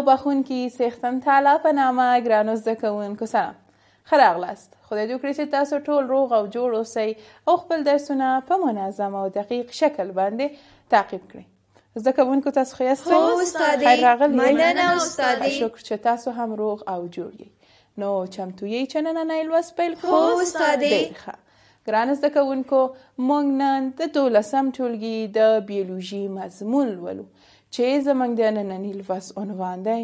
او بخونکي سیختن تعالی په نامه ګرانو زده کوونکو سلام ښه راغلاست خدای دې وکړي چې تاسو ټول روغ او جوړ اوسئ او خپل درسونه په منظم او دقیق شکل باندې تعقیب کړئ زده کوونکو تاسو ښه یاست خیر راغلی مننه استادې شکر چې تاسو هم روغ او جوړ یئ نو چمتو یئ چې نننی لوست پیل کړو هو استادې ګران زده کوونکو موږ نن د دولسم ټولګي د بیولوژي مضمون ولو چې زمونږ د ننني لباس عنوان دی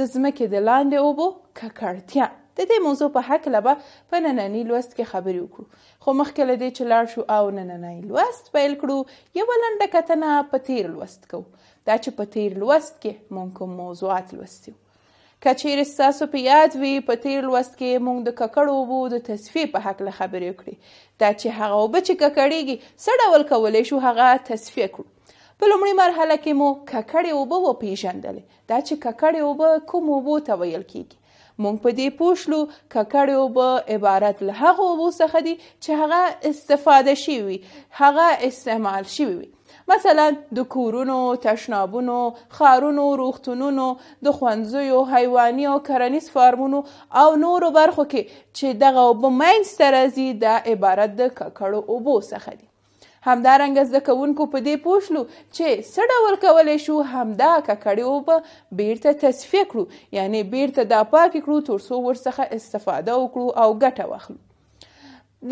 د ځمکې د لاندې اوبو ککړتیا د دې موضوع په هکله به په ننني لوست کې خبرې وکړو خو مخکې له دې چې لاړ شو او نننی لوست پیل کړو یوه لنډه کتنه په تیر لوست کوو دا چې په تیر لوست کې مونږ کوم موضوعات لوستي که چیرې ستاسو په یاد وي په تیر لوست کې مونږ د ککړو اوبو د تصفیې په هکله خبرې وکړې دا چې هغه اوبه چې ککړېږي څه ډول کولی شو هغه تصفیه کړو په لومړۍ مرحله کې مو ککړې اوبه وپیژندلې دا چې ککړې اوبه کوم اوبو ته ویل کیږي مونږ په دې پوښلو ککړې اوبه عبارت له هغه اوبو څخه دي چې هغه استفاده شوي هغه استعمال شوي وي مثلا د کورونو تشنابونو خارونو روغتونونو د خوندزیو حیواني او کرنیز فارمونو او نورو برخو کې چې دغه اوبه منځته راځي دا عبارت د ککړو اوبو څخه دي همدارنګه زده کوونکو په دې پوه شلو چې څه ډول کولی شو همدا ککړې اوبه بیرته تصفیه کړو یعنی بیرته دا پاکې کړو تر څو ورڅخه استفاده وکړو او ګټه واخلو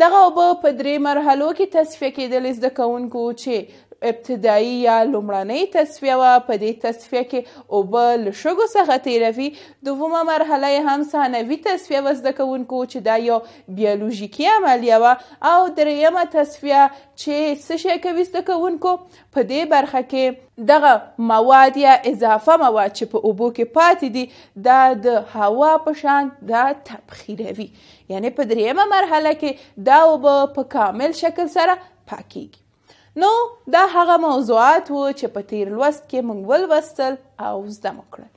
دغه اوبه په درې مرحلو کې تصفیه کېدلې زده کوونکو چې ابتدایی یا لومړنۍ تصفیه وه په دې تصفیه کې اوبه له شګو څخه تیروي دومه مرحله یې هم ثانوي تصفیه وه زده کوونکو چې دا یو بیولوژیکي عملیه وه او دریمه تصفیه چې څه شی کوي زده کوونکو په دې برخه کې دغه مواد یا اضافه مواد چې په اوبو کې پاتې دي دا د هوا په شان دا تبخیروي یعنی په دریمه مرحله کې دا اوبه په کامل شکل سره پاکیږي نو دا هغه موضوعات وو چې په تیر لوست کې موږ ولوستل او زده مو کړل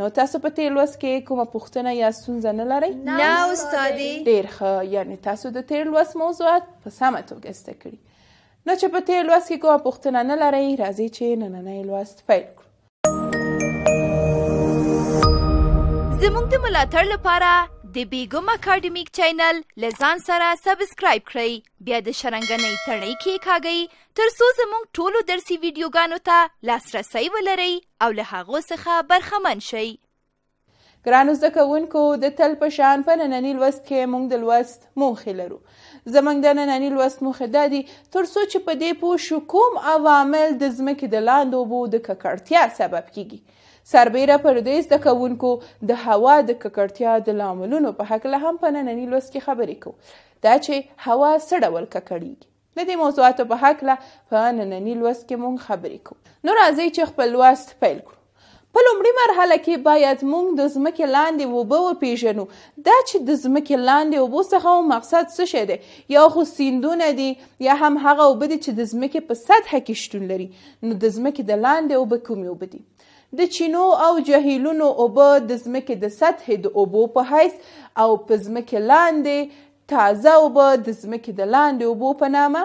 نو تاسو په تیر لوست کې کومه پوښتنه یا ستونزه نه لرئ نه استادي ډیر ښه یعنی تاسو د تیر لوست موضوعات په سمه توګه زده کړي نو چې په تیر لوست کې کومه پوښتنه نه لرئ راځئ چې نننی لوست پیل کړو زموږ د ملاتړ لپاره د بیګم اکیډمیک چینل لزان سره سبسکرایب کړئ بیا د شرنګنۍ تړۍ کې کاږئ تر څو زموږ ټولو درسي ویډیوګانو ته لاسرسی ولرئ او له هغو څخه برخمن شئ ګرانو زده کوونکو د تل په شان په ننني لوست کې موږ د لوست موخې لرو زموږ د ننني لوست موخې دا دي تر څو چې په دې پوه شو کوم عوامل د ځمکې د لاندې اوبو د ککړتیا سبب کیږي سربیره پر دې زده کوونکو د هوا د ککړتیا د لاملونو په هکله هم په ننني لوست کې خبرې کوو دا چې هوا څه ډول ککړیږي د دې موضوعاتو په هکله په ننني لوست کې مونږ خبرې کوو نو راځئ چې خپل لوست پیل کړو په لومړي مرحله کې باید موږ د ځمکې لاندې اوبه وپیژنو دا چې د ځمکې لاندې اوبو څخه مقصد څه شی دی یا خو سیندونه دي یا هم هغه اوبه دي چې د ځمکې په سطحه کې شتون لري نو د ځمکې د لاندې اوبه کومې اوبه دي د چینو او جهیلونو اوبه د ځمکې د سطحې د اوبو په حیث او په ځمکې لاندې تازه اوبه د ځمکې د لاندې اوبو په نامه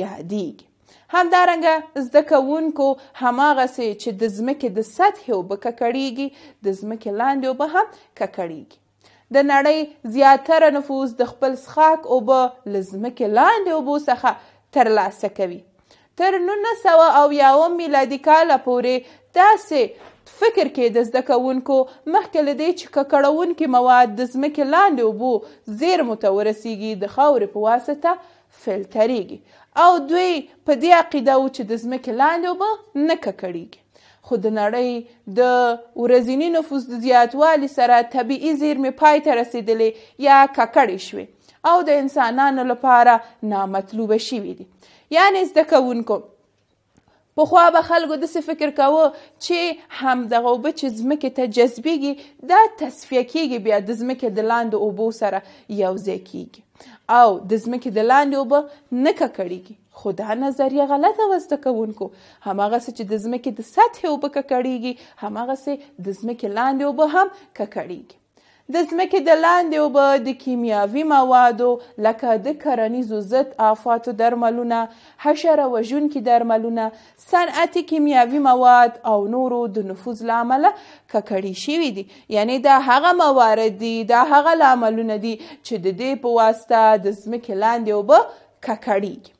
یادیږي همدارنګه زده کوونکو هماغسې چې د ځمکې د سطحې اوبه ککړیږي د ځمکې لاندې اوبه هم ککړیږي د نړۍ زیاتره نفوس د خپل څښاک اوبه له ځمکې لاندې اوبو څخه ترلاسه کوي تر نولس سوه اویاوم میلادي کاله پورې داسې فکر کې د زده کوونکو مخکې له دې چې ککړونکي مواد د ځمکې لاندې اوبو زیرمو ته ورسیږي د خاورې په واسطه فلټریږي او دوی په دې عقیده و چې د ځمکې لاندې اوبه نه ککړیږي خو د نړۍ د ورځینی نفوس د زیاتوالي سره طبیعي زیرمې پای ته رسیدلې یا ککړې شوې او د انسانانو لپاره نامطلوبه شوي دي یعنې زده کوونکو پخوا به خلکو داسې فکر کوه چې همدغه اوبه چې ځمکې ته جذبیږي دا تصفیه کیږي بیا د ځمکې د لاندې اوبو سره یو ځای کیږي او د ځمکې د لاندې اوبه نه ککړیږي خو دا نظریه غلطه وه زده کوونکو هماغسې چې د ځمکې د سطحې اوبه ککړیږي هماغسې د ځمکې لاندې اوبه هم ککړیږي د ځمکې د لاندې اوبه د کیمیاوي موادو لکه د کرنیزو ضد آفاتو درملونه حشره وژونکي درملونه صنعتي کیمیاوي مواد او نورو د نفوذ له امله ککړې شوي دي یعنی دا هغه موارد دي دا هغه لاملونه دي چې د دې په واسطه د ځمکې لاندې اوبه ککړېږي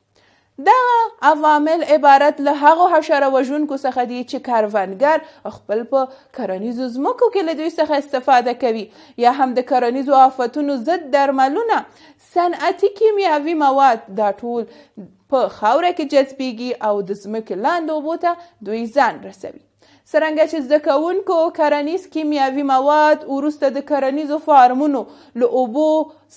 دغه عوامل عبارت له هغو حشره وژونکو څخه دي چې کروندګر خپل په کرنیزو ځمکو کې له دوی څخه استفاده کوي یا هم د کرنیزو آفتونو ضد درملونه صنعتي کیمیاوي مواد دا ټول په خاوره کې جذبیږي او د ځمکې لاندې اوبو ته دوی ځان رسوي څرنګه چې زده کوونکو کرنیز کیمیاوي مواد وروسته د کرنیزو فارمونو له اوبو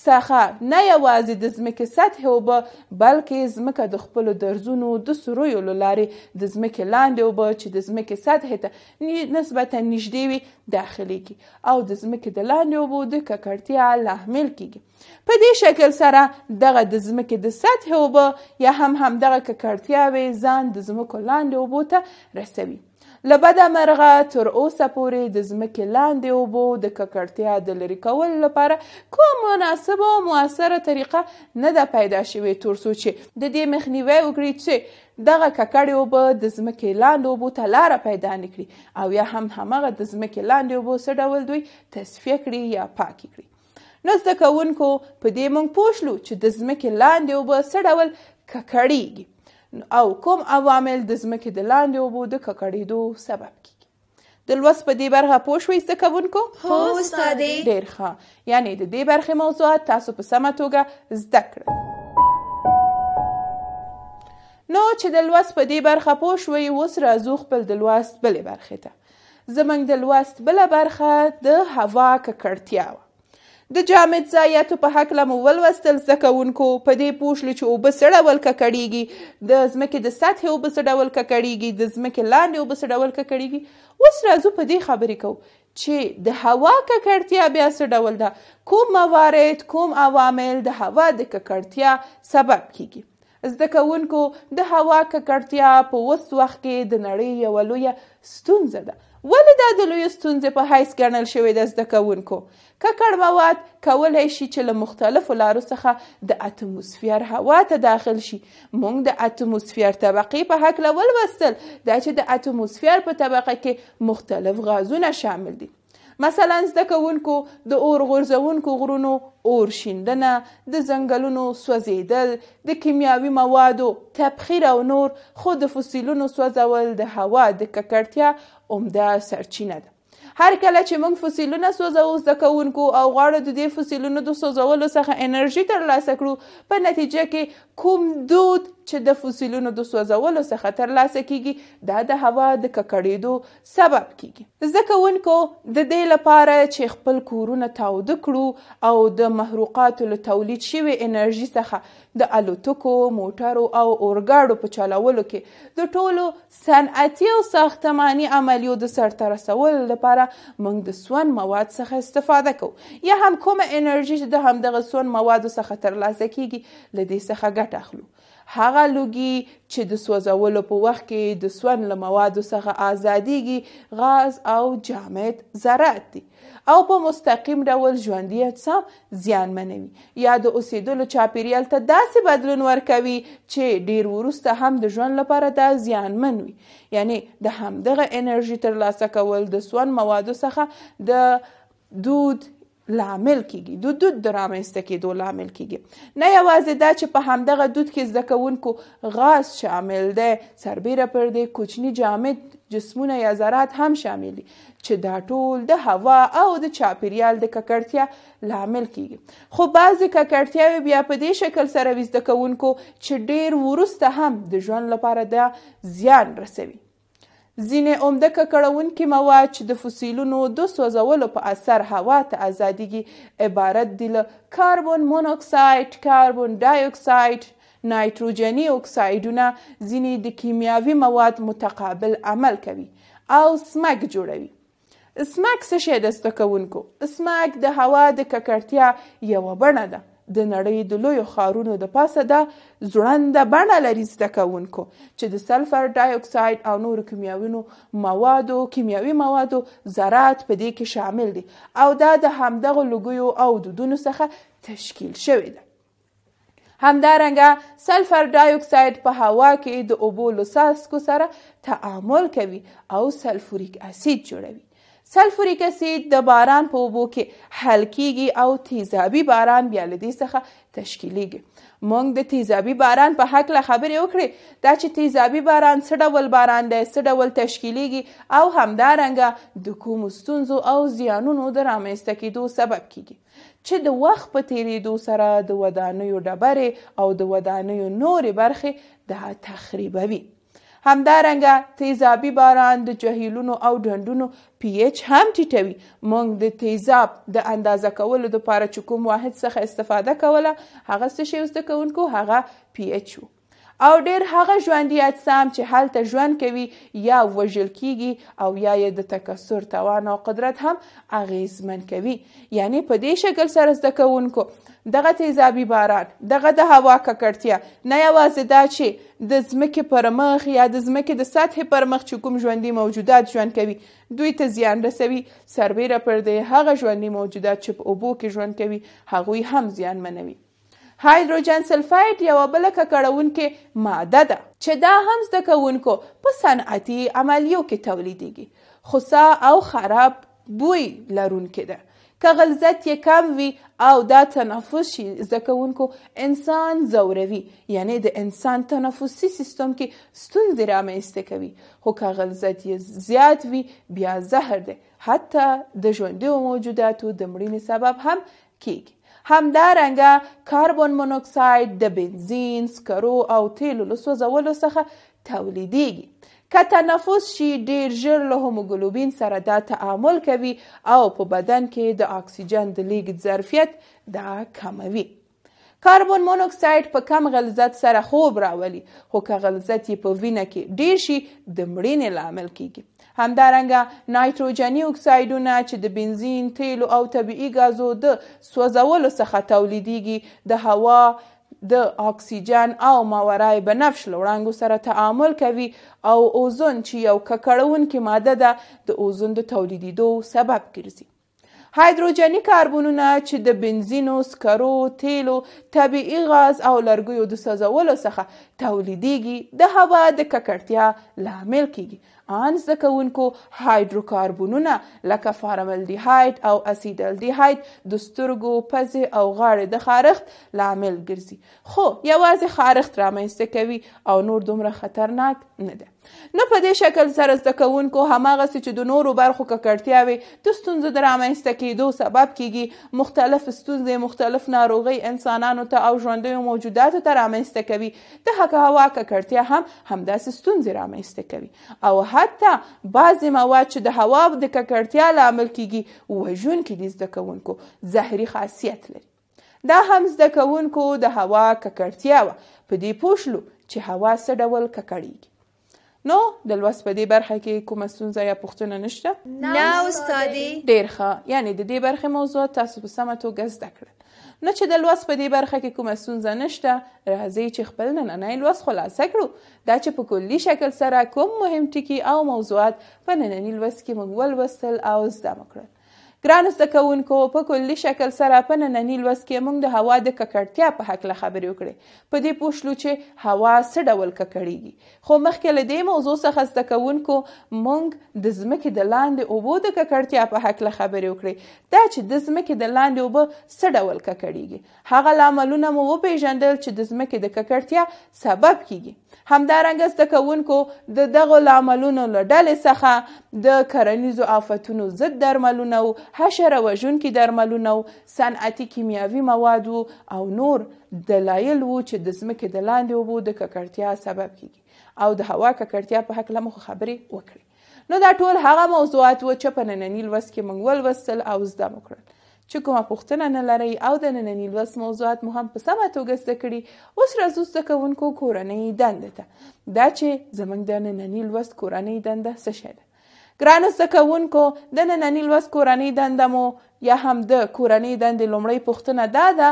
څخه نه یوازې د ځمکې سطحې اوبه بلکې ځمکه د خپلو درزونو د سرویو له لارې د ځمکې لاندې اوبه چې د ځمکې سطحې ته نسبتا نږدې وي داخلیږي او د ځمکې د لاندې اوبو د ککړتیا لامل کیږي په دې شکل سره دغه د ځمکې د سطحې اوبه یا هم همدغه ککړتیاوې ځان د ځمکو لاندې اوبو ته رسوي له بده مرغه تر اوسه پورې د ځمکې لاندې اوبو د ککړتیا د لرې کولو لپاره کوم مناسبه او مؤثره طریقه نه ده پیدا شوې تر څو چې د دې مخنیوی وکړي چې دغه ککړې اوبه د ځمکې لاندې اوبو ته لاره پیدا نه کړي او یا هم همغه د ځمکې لاندې اوبو څه ډول دوی تصفیه کړي یا پاکې کړي نو زده کوونکو په دې موږ پوه شلو چې د ځمکې لاندې اوبه څه ډول ککړېږي او کوم عوامل د ځمکې د لاندې اوبو د ککړېدو سبب کیږي د لوست په دې برخه پوه شوئ زده کوونکو هو استادې ډېر ښه یعنی د دې برخې موضوعات تاسو په سمه توګه زده کړل نو چې د لوست په دې برخه پوه شوئ اوس راځو خپل د لوست بلې برخې ته زموږ د لوست بله برخه د هوا ککړتیا وه د جامد ضایعاتو په هکله مو ولوستل زده کوونکو په دې پوه شلو چې اوبه څه ډول ککړېږي د ځمکې د سطحې اوبه څه ډول ککړېږي د ځمکې لاندې اوبه څه ډول ککړېږي اوس راځو په دې خبرې کوو چې د هوا ککړتیا بیا څه ډول ده کوم موارد کوم عوامل د هوا د ککړتیا سبب کیږي زده کوونکو د هوا ککړتیا په وست وخت کې د نړۍ یوه لویه ستونزه ده ولې دا د لویې ستونزې په حیث ګڼل شوی د زده کوونکو ککړ مواد کولی شي چې له مختلفو لارو څخه د اتموسفیر هوا ته داخل شي موږ د اتموسفیر طبقې په هکله ولوستل دا چې د اتموسفیر په طبقه کې مختلف غازونه شامل دي مثلا زده کوونکو د اور غورځونکو غرونو اور شیندنه د ځنګلونو سوځیدل د کیمیاوي موادو تبخیر او نور خو د فسیلونو سوځول د هوا د ککړتیا عمده سرچینه ده هر کله چې موږ فوسیلونه سوځو زده کوونکو او غواړو د دې فوسیلونو د سوځولو څخه انرژي ترلاسه کړو په نتیجه کې کوم دود چې د فوسیلونو د سوځولو څخه ترلاسه کیږي دا د هوا د ککړېدو سبب کیږي زکونکو د دې لپاره چې خپل کورونه تاوده کړو او د محروقاتو له تولید شوی انرژي څخه د الوتکو موټرو او اورګاډو په چلولو کې د ټولو صنعتي او ساختماني عملیو د سرته رسولو لپاره موږ د سون مواد څخه استفاده کوو یا هم کومه انرژي چې د همدغه سون موادو څخه ترلاسه کیږي له دې څخه ګټه اخلو هغه لوګي چې د سوځولو په وخت کې د سون له موادو څخه آزادیږي غاز او جامد ذرات دي او په مستقیم ډول ژوندي اجسام زیانمنوي یا د اوسېدلو چاپیریال ته داسې بدلون ورکوي چې ډیر وروسته هم د ژوند لپاره دا زیانمن وي یعنی د همدغه انرژي ترلاسه کول د سون موادو څخه د دود لامل کیږي د دود د رامنځته کېدو لامل کیږي نه یوازې دا چې په همدغه دود کې زده کوونکو غاز شامل دی سربیره پر دې کوچني جامد جسمونه یا ذرات هم شامل دي چې دا ټول د هوا او د چاپیریال د ککړتیا لامل کیږي خو بعضې ککړتیاوې بیا په دې شکل سره وي زده کوونکو چې ډیر وروسته هم د ژوند لپاره دا زیان رسوي ځینې عمده ککړونکي مواد چې د فوسیلونو د سوځولو په اثر هوا ته ازادېږي عبارت دي له کاربن مونوکساید کاربن ډای اکساید نایتروجني اکسایدونه ځینې د کیمیاوي مواد متقابل عمل کوي او سمک جوړوي سمک څه شی د زده کوونکو سمک د هوا د ککړتیا یوه بڼه ده د نړۍ د لویو ښارونو د پاسه دا ځوړنده بڼه لري زده کوونکو چې د سلفر ډای اکساید او نورو کیمیاوینو موادو کیمیاوي موادو ذرات په دې کې شامل دي او دا د همدغه لوګیو او دودونو څخه تشکیل شوی ده همدارنګه سلفر ډای اکساید په هوا کې د اوبو له څاڅکو سره تعامل کوي او سلفوریک اسید جوړوي سلفوریک اسید د باران په اوبو کې حل کیږي او تیزابي باران بیا له دې څخه تشکیلیږي موږ د تیزابي باران په حق له خبرې وکړې دا چې تیزابي باران څه ډول باران دی څه ډول تشکیلیږي او همدارنګه د کومو ستونزو او زیانونو د رامنځته کېدو سبب کیږي چې د وخت په تیریدو سره د ودانیو ډبرې او د ودانیو نورې برخې دا تخریبوي همدارنګه تیزابي باران د جهیلونو او ډنډونو پی ایچ هم ټیټوي موږ د تیزاب د اندازه کولو لپاره چې کوم واحد څخه استفاده کوله هغه څه شی زده کوونکو هغه پی ایچ و او ډیر هغه ژوندي اجسام چې هلته ژوند کوي یا وژل کیږي او یا یې د تکثر توان او قدرت هم اغیزمن کوي یعنی په دې شکل سره زده کوونکو دغه تیزابي باران دغه د هوا ککړتیا نه یوازې دا چې د ځمکې پر مخ یا د ځمکې د سطحې پر مخ چې کوم ژوندي موجودات ژوند کوي دوی ته زیان رسوي سربیره پر دې هغه ژوندي موجودات چې په اوبو کې ژوند کوي هغوی هم زیان منوي هایدروجن سلفاید یوه بله ککړونکې ماده ده چې دا هم زده کوونکو په صنعتي عملیو کې تولیدیږي خوسا او خراب بوی لرونکې ده که غلظت یې کم وي او دا تنفس شي زده کوونکو انسان زوروي یعنی د انسان تنفسي سیستم کې ستونزې رامنځته کوي خو که غلظت یې زیات وي بیا زهر دی حتی د ژوندیو موجوداتو د مړینې سبب هم کیږي همدارنګه کاربن مونوکساید د بنزین سکرو او تیلو له سوځولو څخه تولیدیږي که تنفس شي ډیر ژر له هوموګلوبین سره دا تعامل کوي او په بدن کې د اکسیجن د لیږد ظرفیت دا کموي کاربن مونوکساید په کم غلظت سره خوب راولي خو که غلظت یې په وینه کې ډیر شي د مړینې لامل کیږي همدارنګه نایتروجني اکسایدونه چې د بنزین تیلو او طبیعي غازو د سوځولو څخه تولیدیږي د هوا د اکسیجن او ماورای بنفش لوړنګو سره تعامل کوي او اوزون چې یو ککړونکې ماده ده د اوزون د تولیدېدو سبب ګرځي هایدروجنی کاربنونه چې د بنزینو سکرو تیلو طبیعي غاز او لرګیو د سوځولو څخه تولیدیږي د هوا د ککړتیا لامل کیږي ان زده کوونکو هایدروکاربونونه لکه فارملډیهاید او اسیدلډیهاید د سترګو پزې او غاړې د خارښت لامل ګرځي خو یوازې خارښت رامنځته کوي او نور دومره خطرناک نه ده نو په دې شکل سره زده کوونکو هماغسې چې د نورو برخو ککړتیاوې د ستونزو د رامنځته کېدو سبب کیږي مختلف ستونزې مختلف ناروغۍ انسانانو ته او ژوندیو موجوداتو ته رامنځته کوي د هوا ککړتیا هم همداسې ستونزې رامنځته کوي او حتی بعضې مواد چې د هوا د ککړتیا لامل کیږي وژونکي دي زده کوونکو زهري خاصیت لري دا هم زده کوونکو د هوا ککړتیا وه په دې پوه شلو چې هوا څه ډول ککړیږي نو د لوست په دې برخه کې کومه ستونزه یا پوښتنه نشته نه استادې ډېر ښه یعنی د دې برخې موضوع تاسو په سمه توګه زده کړه نه چې د لوست په دې برخه کې کومه ستونزه نشته راځئ چې خپل نننی لوست خلاصه کړو دا چې په کلي شکل سره کوم مهم ټکي او موضوعات په ننني لوست کې موږ ولوستل او زده مو کړل ګرانو زده کوونکو په کلي شکل سره په ننني لوست کې موږ د هوا د ککړتیا په هکله خبرې وکړې په دې پوه شلو چې هوا څه ډول ککړېږي خو مخکې له دې موضوع څخه زده کوونکو موږ د ځمکې د لاندې اوبو د ککړتیا په هکله خبرې وکړې دا چې د ځمکې د لاندې اوبه څه ډول ککړېږي هغه لاملونه مو وپېژندل چې د ځمکې د ککړتیا سبب کیږي همدارنګه زده کوونکو د دغو لاملونو له ډلې څخه د کرنیزو آفتونو ضد درملونه او حشره وژونکي درملونه او صنعتي کیمیاوي مواد او نور دلایل وو چې د ځمکې د لاندې اوبو د ککړتیا سبب کیږي او د هوا ککړتیا په هکله مو خبرې وکړې نو دا ټول هغه موضوعات وو چې په ننني لوست کې موږ ولوستل او زده مو کړل چې کومه پوښتنه نه لرئ او د ننني لوست موضوعات مو هم په سمه توګه زده کړي اوس راځو زده کوونکو کورنۍ دندې ته دا چې زموږ د ننني لوست کورنۍ دنده څه شی ده ګرانو زده کوونکو د ننني لوست کورنۍ دنده مو یا هم د کورنۍ دندې لومړۍ پوښتنه دا ده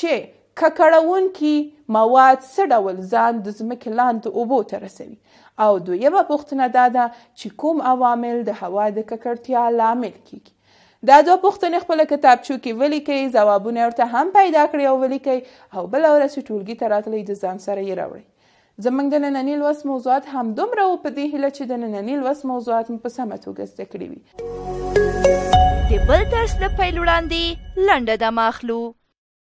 چې ککړونکي مواد څه ډول ځان د ځمکې لاندې اوبو ته رسوي او دویمه پوښتنه دا ده چې کوم عوامل د هوا د ککړتیا لامل کیږي دا دوه پوښتنې خپل کتابچو کې ولیکئ ځوابونه ورته هم پیدا کړئ او ولیکئ او بل ورځ چې ټولګي ته راتلئ د ځان سره یې راوړئ زموږ د ننني لوست موضوعات همدومره وو په دې هیله چې د ننني لوست موضوعات مو په سمه توګه زده کړي وي د بل درس د پیل وړاندې لنډه دمه اخلو